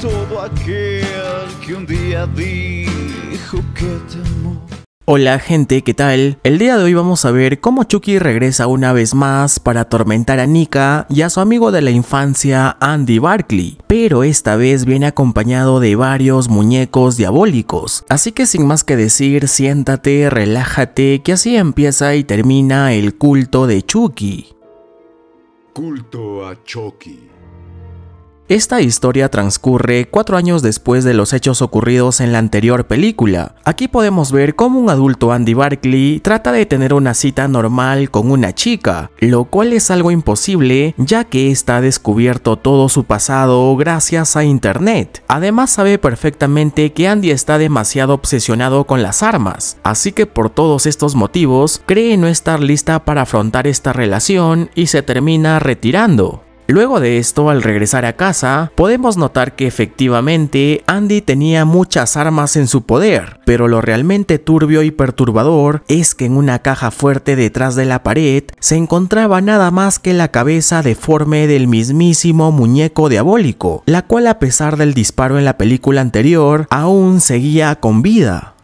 todo que un día dijo Hola gente, ¿qué tal? El día de hoy vamos a ver cómo Chucky regresa una vez más para atormentar a Nika y a su amigo de la infancia Andy Barkley, pero esta vez viene acompañado de varios muñecos diabólicos. Así que sin más que decir, siéntate, relájate, que así empieza y termina el culto de Chucky. Culto a Chucky. Esta historia transcurre cuatro años después de los hechos ocurridos en la anterior película. Aquí podemos ver cómo un adulto Andy Barkley trata de tener una cita normal con una chica, lo cual es algo imposible ya que está descubierto todo su pasado gracias a internet. Además sabe perfectamente que Andy está demasiado obsesionado con las armas, así que por todos estos motivos cree no estar lista para afrontar esta relación y se termina retirando. Luego de esto, al regresar a casa, podemos notar que efectivamente Andy tenía muchas armas en su poder, pero lo realmente turbio y perturbador es que en una caja fuerte detrás de la pared se encontraba nada más que la cabeza deforme del mismísimo muñeco diabólico, la cual a pesar del disparo en la película anterior, aún seguía con vida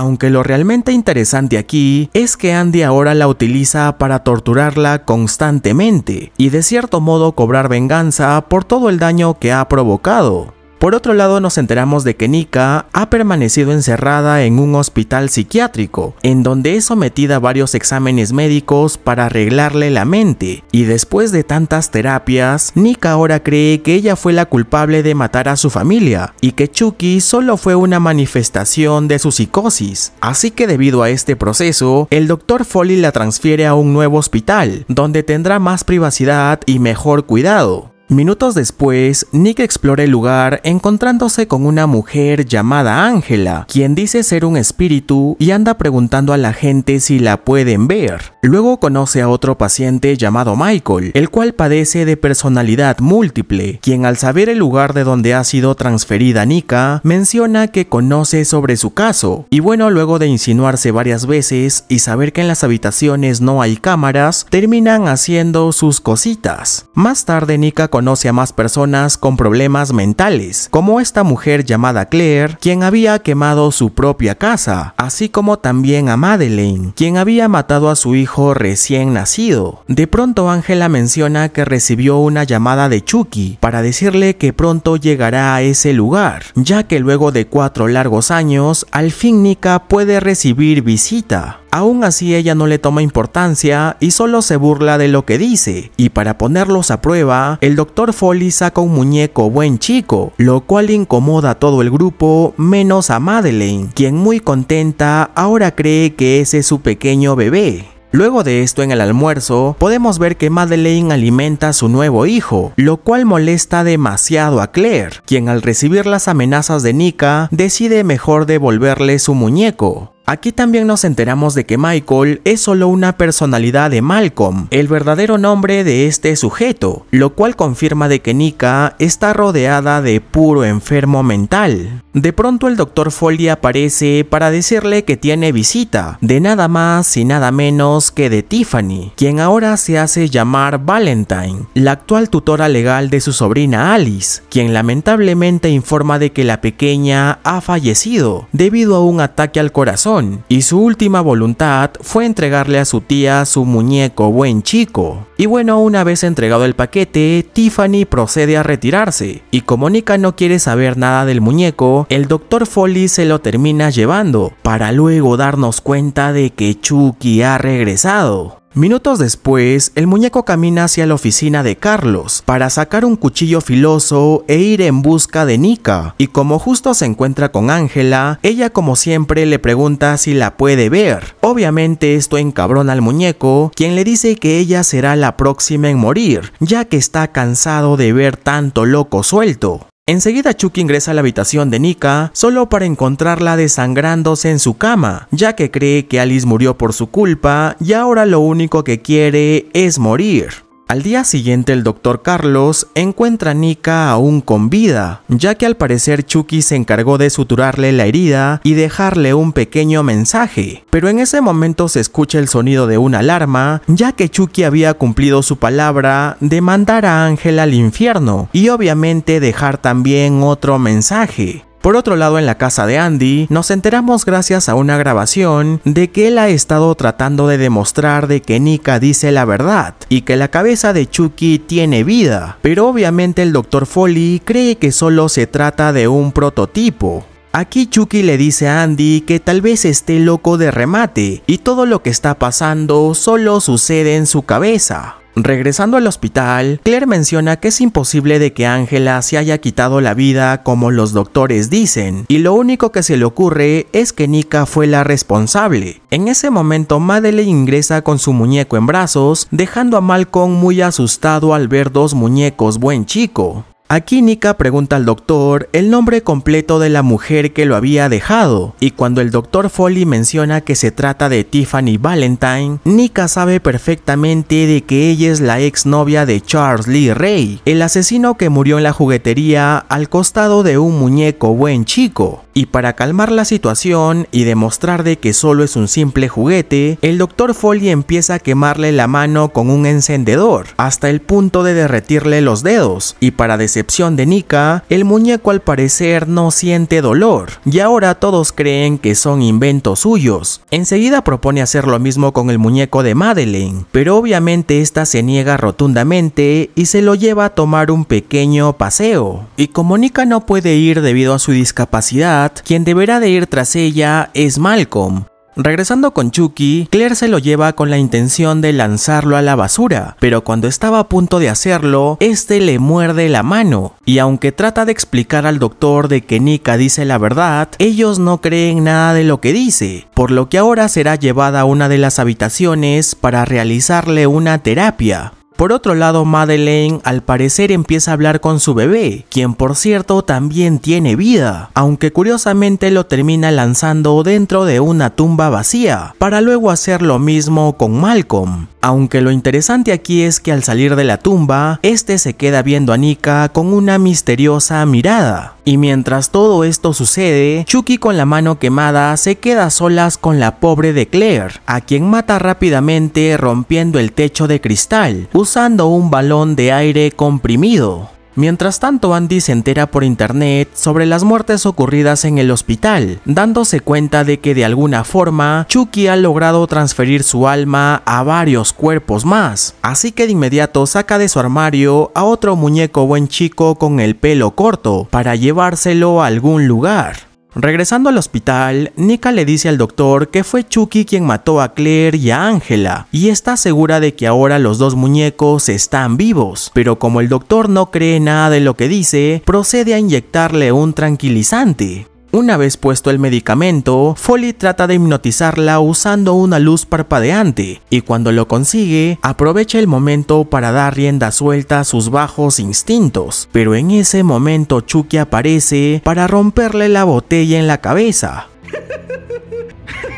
aunque lo realmente interesante aquí es que Andy ahora la utiliza para torturarla constantemente y de cierto modo cobrar venganza por todo el daño que ha provocado. Por otro lado, nos enteramos de que Nika ha permanecido encerrada en un hospital psiquiátrico, en donde es sometida a varios exámenes médicos para arreglarle la mente, y después de tantas terapias, Nika ahora cree que ella fue la culpable de matar a su familia, y que Chucky solo fue una manifestación de su psicosis. Así que debido a este proceso, el doctor Foley la transfiere a un nuevo hospital, donde tendrá más privacidad y mejor cuidado. Minutos después, Nick explora el lugar encontrándose con una mujer llamada Ángela, quien dice ser un espíritu y anda preguntando a la gente si la pueden ver. Luego conoce a otro paciente llamado Michael, el cual padece de personalidad múltiple, quien al saber el lugar de donde ha sido transferida Nika, menciona que conoce sobre su caso. Y bueno, luego de insinuarse varias veces y saber que en las habitaciones no hay cámaras, terminan haciendo sus cositas. Más tarde Nika conoce a más personas con problemas mentales, como esta mujer llamada Claire, quien había quemado su propia casa, así como también a Madeleine, quien había matado a su hijo recién nacido. De pronto Ángela menciona que recibió una llamada de Chucky para decirle que pronto llegará a ese lugar, ya que luego de cuatro largos años, al fin Nika puede recibir visita. Aún así ella no le toma importancia y solo se burla de lo que dice, y para ponerlos a prueba, el doctor Foley saca un muñeco buen chico, lo cual incomoda a todo el grupo menos a Madeleine, quien muy contenta ahora cree que ese es su pequeño bebé. Luego de esto en el almuerzo, podemos ver que Madeleine alimenta a su nuevo hijo, lo cual molesta demasiado a Claire, quien al recibir las amenazas de Nika decide mejor devolverle su muñeco. Aquí también nos enteramos de que Michael es solo una personalidad de Malcolm, el verdadero nombre de este sujeto, lo cual confirma de que Nika está rodeada de puro enfermo mental. De pronto el doctor Foley aparece para decirle que tiene visita, de nada más y nada menos que de Tiffany, quien ahora se hace llamar Valentine, la actual tutora legal de su sobrina Alice, quien lamentablemente informa de que la pequeña ha fallecido debido a un ataque al corazón y su última voluntad fue entregarle a su tía su muñeco buen chico. Y bueno, una vez entregado el paquete, Tiffany procede a retirarse, y como Nika no quiere saber nada del muñeco, el doctor Foley se lo termina llevando, para luego darnos cuenta de que Chucky ha regresado. Minutos después, el muñeco camina hacia la oficina de Carlos para sacar un cuchillo filoso e ir en busca de Nika. Y como justo se encuentra con Ángela, ella como siempre le pregunta si la puede ver. Obviamente esto encabrona al muñeco, quien le dice que ella será la próxima en morir, ya que está cansado de ver tanto loco suelto. Enseguida Chucky ingresa a la habitación de Nika solo para encontrarla desangrándose en su cama, ya que cree que Alice murió por su culpa y ahora lo único que quiere es morir. Al día siguiente el doctor Carlos encuentra a Nika aún con vida, ya que al parecer Chucky se encargó de suturarle la herida y dejarle un pequeño mensaje, pero en ese momento se escucha el sonido de una alarma, ya que Chucky había cumplido su palabra de mandar a Ángel al infierno y obviamente dejar también otro mensaje. Por otro lado, en la casa de Andy, nos enteramos gracias a una grabación de que él ha estado tratando de demostrar de que Nika dice la verdad y que la cabeza de Chucky tiene vida, pero obviamente el Dr. Foley cree que solo se trata de un prototipo. Aquí Chucky le dice a Andy que tal vez esté loco de remate y todo lo que está pasando solo sucede en su cabeza. Regresando al hospital, Claire menciona que es imposible de que Ángela se haya quitado la vida como los doctores dicen, y lo único que se le ocurre es que Nika fue la responsable. En ese momento, Madeleine ingresa con su muñeco en brazos, dejando a Malcolm muy asustado al ver dos muñecos buen chico. Aquí Nika pregunta al doctor el nombre completo de la mujer que lo había dejado, y cuando el doctor Foley menciona que se trata de Tiffany Valentine, Nika sabe perfectamente de que ella es la ex novia de Charles Lee Ray, el asesino que murió en la juguetería al costado de un muñeco buen chico. Y para calmar la situación y demostrar de que solo es un simple juguete, el Dr. Foley empieza a quemarle la mano con un encendedor, hasta el punto de derretirle los dedos, y para decepción de Nika, el muñeco al parecer no siente dolor, y ahora todos creen que son inventos suyos. Enseguida propone hacer lo mismo con el muñeco de Madeleine, pero obviamente esta se niega rotundamente y se lo lleva a tomar un pequeño paseo. Y como Nika no puede ir debido a su discapacidad, quien deberá de ir tras ella es Malcolm. Regresando con Chucky, Claire se lo lleva con la intención de lanzarlo a la basura, pero cuando estaba a punto de hacerlo, este le muerde la mano, y aunque trata de explicar al doctor de que Nika dice la verdad, ellos no creen nada de lo que dice, por lo que ahora será llevada a una de las habitaciones para realizarle una terapia, por otro lado, Madeleine al parecer empieza a hablar con su bebé, quien por cierto también tiene vida, aunque curiosamente lo termina lanzando dentro de una tumba vacía, para luego hacer lo mismo con Malcolm. Aunque lo interesante aquí es que al salir de la tumba, este se queda viendo a Nika con una misteriosa mirada. Y mientras todo esto sucede, Chucky con la mano quemada se queda a solas con la pobre de Claire, a quien mata rápidamente rompiendo el techo de cristal, usando un balón de aire comprimido. Mientras tanto, Andy se entera por internet sobre las muertes ocurridas en el hospital, dándose cuenta de que de alguna forma Chucky ha logrado transferir su alma a varios cuerpos más, así que de inmediato saca de su armario a otro muñeco buen chico con el pelo corto para llevárselo a algún lugar. Regresando al hospital, Nika le dice al doctor que fue Chucky quien mató a Claire y a Angela, y está segura de que ahora los dos muñecos están vivos, pero como el doctor no cree nada de lo que dice, procede a inyectarle un tranquilizante. Una vez puesto el medicamento, Foley trata de hipnotizarla usando una luz parpadeante y cuando lo consigue, aprovecha el momento para dar rienda suelta a sus bajos instintos, pero en ese momento Chucky aparece para romperle la botella en la cabeza.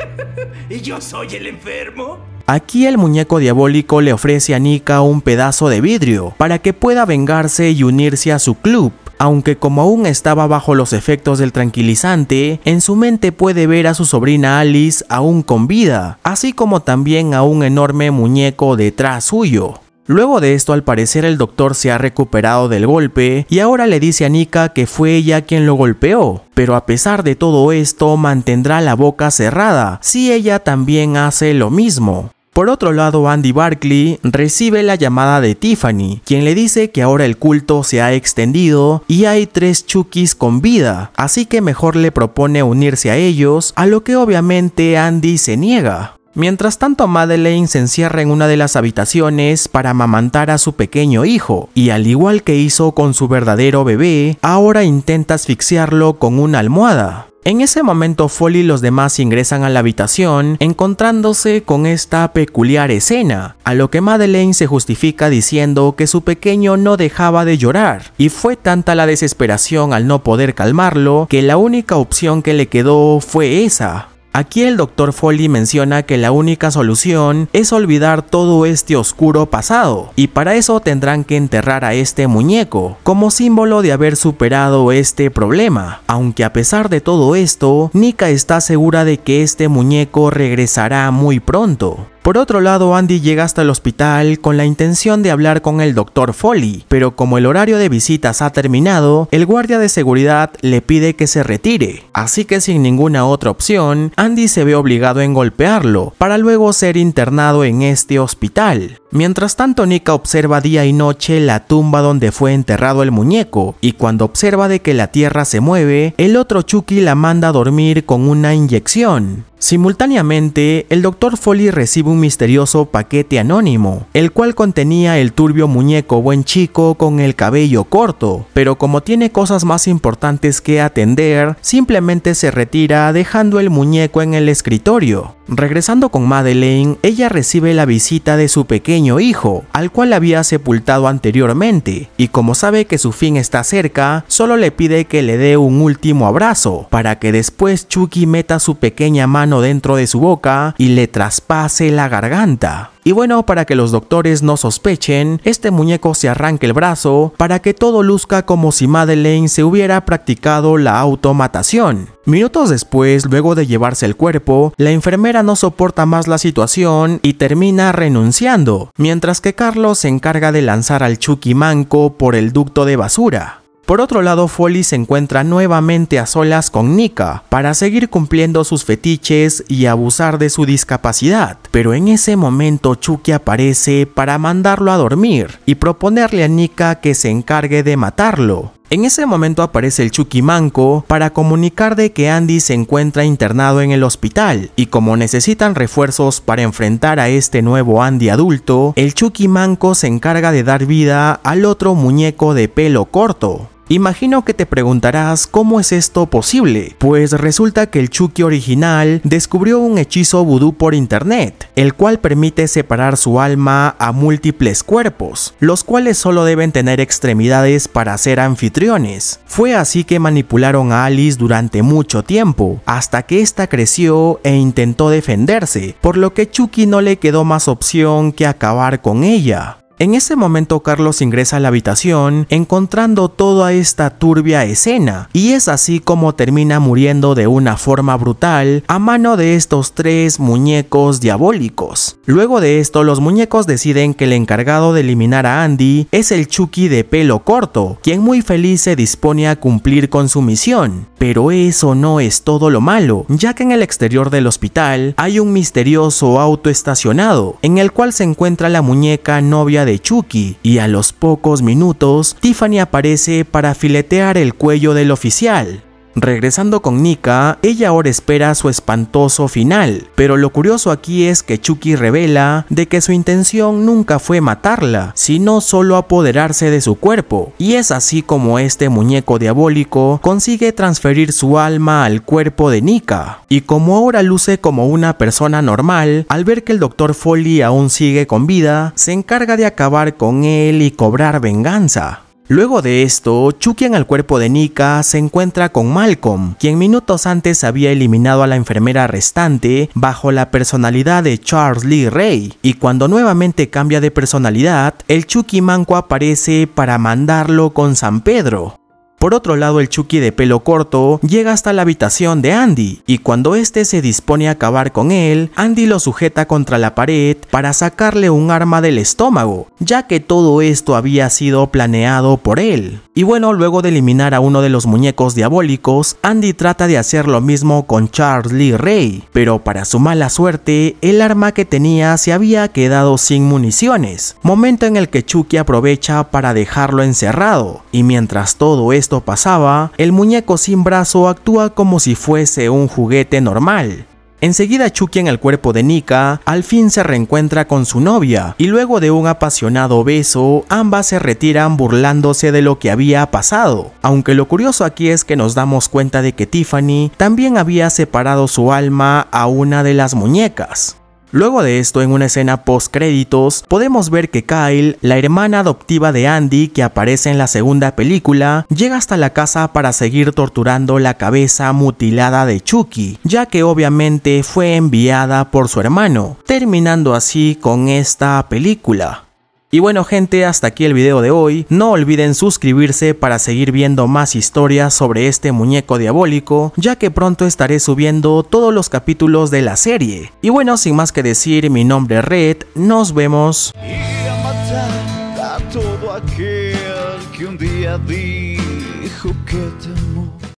¿Y yo soy el enfermo? Aquí el muñeco diabólico le ofrece a Nika un pedazo de vidrio para que pueda vengarse y unirse a su club, aunque como aún estaba bajo los efectos del tranquilizante, en su mente puede ver a su sobrina Alice aún con vida, así como también a un enorme muñeco detrás suyo. Luego de esto, al parecer, el doctor se ha recuperado del golpe y ahora le dice a Nika que fue ella quien lo golpeó. Pero a pesar de todo esto, mantendrá la boca cerrada si ella también hace lo mismo. Por otro lado, Andy Barkley recibe la llamada de Tiffany, quien le dice que ahora el culto se ha extendido y hay tres Chukis con vida, así que mejor le propone unirse a ellos, a lo que obviamente Andy se niega. Mientras tanto, Madeleine se encierra en una de las habitaciones para amamantar a su pequeño hijo, y al igual que hizo con su verdadero bebé, ahora intenta asfixiarlo con una almohada. En ese momento Foley y los demás ingresan a la habitación encontrándose con esta peculiar escena, a lo que Madeleine se justifica diciendo que su pequeño no dejaba de llorar, y fue tanta la desesperación al no poder calmarlo que la única opción que le quedó fue esa, Aquí el Dr. Foley menciona que la única solución es olvidar todo este oscuro pasado, y para eso tendrán que enterrar a este muñeco, como símbolo de haber superado este problema, aunque a pesar de todo esto, Nika está segura de que este muñeco regresará muy pronto. Por otro lado, Andy llega hasta el hospital con la intención de hablar con el doctor Foley, pero como el horario de visitas ha terminado, el guardia de seguridad le pide que se retire, así que sin ninguna otra opción, Andy se ve obligado en golpearlo, para luego ser internado en este hospital. Mientras tanto, Nika observa día y noche la tumba donde fue enterrado el muñeco, y cuando observa de que la tierra se mueve, el otro Chucky la manda a dormir con una inyección. Simultáneamente, el Dr. Foley recibe un misterioso paquete anónimo, el cual contenía el turbio muñeco buen chico con el cabello corto, pero como tiene cosas más importantes que atender, simplemente se retira dejando el muñeco en el escritorio. Regresando con Madeleine, ella recibe la visita de su pequeño hijo, al cual había sepultado anteriormente, y como sabe que su fin está cerca, solo le pide que le dé un último abrazo, para que después Chucky meta su pequeña mano dentro de su boca y le traspase la garganta. Y bueno, para que los doctores no sospechen, este muñeco se arranca el brazo para que todo luzca como si Madeleine se hubiera practicado la automatación. Minutos después, luego de llevarse el cuerpo, la enfermera no soporta más la situación y termina renunciando, mientras que Carlos se encarga de lanzar al Chucky Manco por el ducto de basura. Por otro lado, Foley se encuentra nuevamente a solas con Nika para seguir cumpliendo sus fetiches y abusar de su discapacidad, pero en ese momento Chucky aparece para mandarlo a dormir y proponerle a Nika que se encargue de matarlo. En ese momento aparece el Chucky Manco para comunicar de que Andy se encuentra internado en el hospital y como necesitan refuerzos para enfrentar a este nuevo Andy adulto, el Chucky Manco se encarga de dar vida al otro muñeco de pelo corto. Imagino que te preguntarás cómo es esto posible, pues resulta que el Chucky original descubrió un hechizo vudú por internet, el cual permite separar su alma a múltiples cuerpos, los cuales solo deben tener extremidades para ser anfitriones. Fue así que manipularon a Alice durante mucho tiempo, hasta que esta creció e intentó defenderse, por lo que Chucky no le quedó más opción que acabar con ella. En ese momento Carlos ingresa a la habitación encontrando toda esta turbia escena y es así como termina muriendo de una forma brutal a mano de estos tres muñecos diabólicos. Luego de esto los muñecos deciden que el encargado de eliminar a Andy es el Chucky de pelo corto, quien muy feliz se dispone a cumplir con su misión. Pero eso no es todo lo malo, ya que en el exterior del hospital hay un misterioso auto estacionado en el cual se encuentra la muñeca novia de de Chucky y a los pocos minutos Tiffany aparece para filetear el cuello del oficial. Regresando con Nika, ella ahora espera su espantoso final, pero lo curioso aquí es que Chucky revela de que su intención nunca fue matarla, sino solo apoderarse de su cuerpo, y es así como este muñeco diabólico consigue transferir su alma al cuerpo de Nika. Y como ahora luce como una persona normal, al ver que el Dr. Foley aún sigue con vida, se encarga de acabar con él y cobrar venganza. Luego de esto, Chucky en el cuerpo de Nika se encuentra con Malcolm, quien minutos antes había eliminado a la enfermera restante bajo la personalidad de Charles Lee Ray, y cuando nuevamente cambia de personalidad, el Chucky Manco aparece para mandarlo con San Pedro. Por otro lado, el Chucky de pelo corto llega hasta la habitación de Andy y cuando este se dispone a acabar con él, Andy lo sujeta contra la pared para sacarle un arma del estómago, ya que todo esto había sido planeado por él. Y bueno, luego de eliminar a uno de los muñecos diabólicos, Andy trata de hacer lo mismo con Charlie Ray, pero para su mala suerte, el arma que tenía se había quedado sin municiones, momento en el que Chucky aprovecha para dejarlo encerrado, y mientras todo esto pasaba, el muñeco sin brazo actúa como si fuese un juguete normal, Enseguida Chucky en el cuerpo de Nika al fin se reencuentra con su novia y luego de un apasionado beso ambas se retiran burlándose de lo que había pasado. Aunque lo curioso aquí es que nos damos cuenta de que Tiffany también había separado su alma a una de las muñecas. Luego de esto, en una escena post créditos, podemos ver que Kyle, la hermana adoptiva de Andy que aparece en la segunda película, llega hasta la casa para seguir torturando la cabeza mutilada de Chucky, ya que obviamente fue enviada por su hermano, terminando así con esta película. Y bueno gente, hasta aquí el video de hoy. No olviden suscribirse para seguir viendo más historias sobre este muñeco diabólico, ya que pronto estaré subiendo todos los capítulos de la serie. Y bueno, sin más que decir, mi nombre es Red, nos vemos.